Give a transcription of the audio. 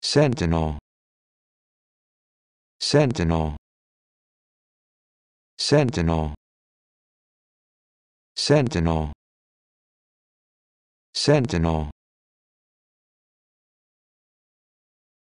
Sentinel. Sentinel. Sentinel. Sentinel. Sentinel.